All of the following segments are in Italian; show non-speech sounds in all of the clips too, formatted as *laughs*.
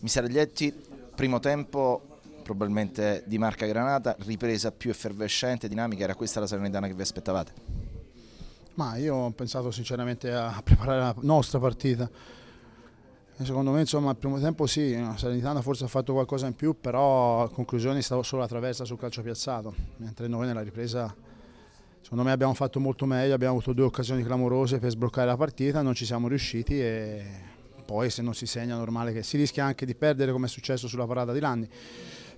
Misaraglietti, primo tempo probabilmente di marca Granata, ripresa più effervescente, dinamica, era questa la Salernitana che vi aspettavate? Ma io ho pensato sinceramente a preparare la nostra partita. secondo me insomma al primo tempo sì, la Salernitana forse ha fatto qualcosa in più, però a conclusione stavo solo la traversa sul calcio piazzato, mentre noi nella ripresa secondo me abbiamo fatto molto meglio, abbiamo avuto due occasioni clamorose per sbloccare la partita, non ci siamo riusciti e poi se non si segna è normale che si rischia anche di perdere come è successo sulla parata di Lanni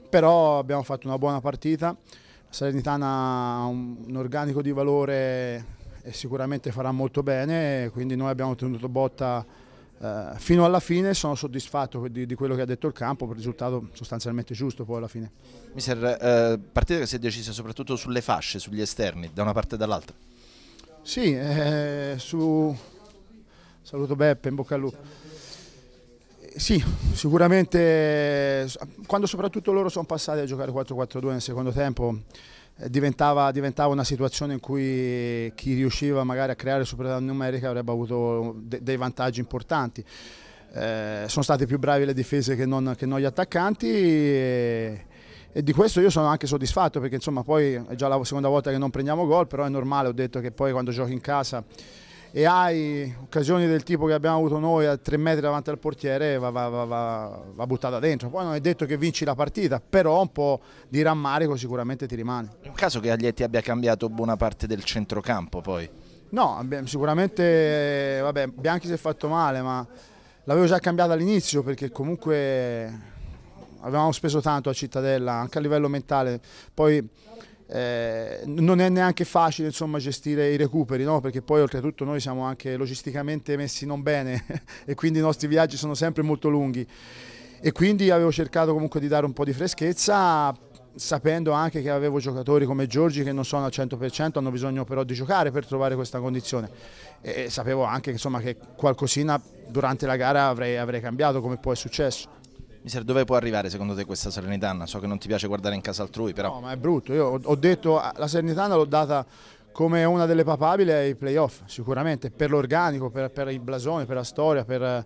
però abbiamo fatto una buona partita, la Salernitana ha un, un organico di valore e sicuramente farà molto bene, quindi noi abbiamo tenuto botta eh, fino alla fine, sono soddisfatto di, di, quello che ha detto il campo, per il risultato sostanzialmente giusto poi alla fine. Mister, eh, partita che si è decisa soprattutto sulle fasce, sugli esterni, da una parte e dall'altra. Sì, eh, su... saluto Beppe, in bocca al lupo. Sì, sicuramente quando soprattutto loro sono passati a giocare 4-4-2 nel secondo tempo eh, diventava, diventava, una situazione in cui chi riusciva magari a creare superiorità numerica avrebbe avuto de dei vantaggi importanti. Eh, sono state più bravi le difese che non, che non gli attaccanti. E e di questo io sono anche soddisfatto perché insomma poi è già la seconda volta che non prendiamo gol però è normale ho detto che poi quando giochi in casa e hai occasioni del tipo che abbiamo avuto noi a tre metri davanti al portiere va, va, va, va, buttata dentro. Poi non è detto che vinci la partita, però un po' di rammarico sicuramente ti rimane. È un caso che Aglietti abbia cambiato buona parte del centrocampo poi? No, sicuramente vabbè, Bianchi si è fatto male, ma l'avevo già cambiata all'inizio perché comunque avevamo speso tanto a Cittadella anche a livello mentale. Poi eh, non è neanche facile insomma, gestire i recuperi, no? perché poi oltretutto noi siamo anche logisticamente messi non bene *laughs* e quindi i nostri viaggi sono sempre molto lunghi e quindi avevo cercato comunque di dare un po' di freschezza sapendo anche che avevo giocatori come Giorgi che non sono al 100%, hanno bisogno però di giocare per trovare questa condizione e sapevo anche insomma, che qualcosina durante la gara avrei, avrei cambiato come poi è successo. Mister, dove può arrivare secondo te questa Salernitana? So che non ti piace guardare in casa altrui, però... No, ma è brutto. Io ho detto, la Salernitana l'ho data come una delle papabili ai playoff, sicuramente, per l'organico, per, per, il blasone, per la storia, per eh,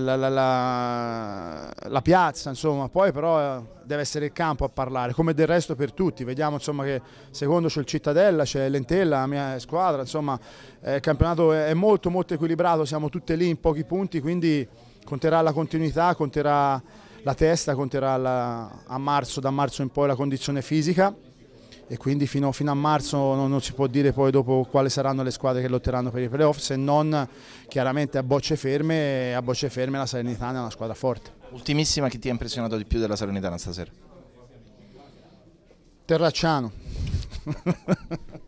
la, la, la, la, piazza, insomma. Poi però deve essere il campo a parlare, come del resto per tutti. Vediamo insomma che secondo c'è il Cittadella, c'è Lentella, la mia squadra, insomma eh, il campionato è molto molto equilibrato, siamo tutte lì in pochi punti, quindi conterà la continuità, conterà la testa, conterà la, a marzo, da marzo in poi la condizione fisica e quindi fino, fino a marzo non, non, si può dire poi dopo quali saranno le squadre che lotteranno per i playoff se non chiaramente a bocce ferme a bocce ferme la Salernitana è una squadra forte. Ultimissima chi ti ha impressionato di più della Salernitana stasera? Terracciano. *laughs*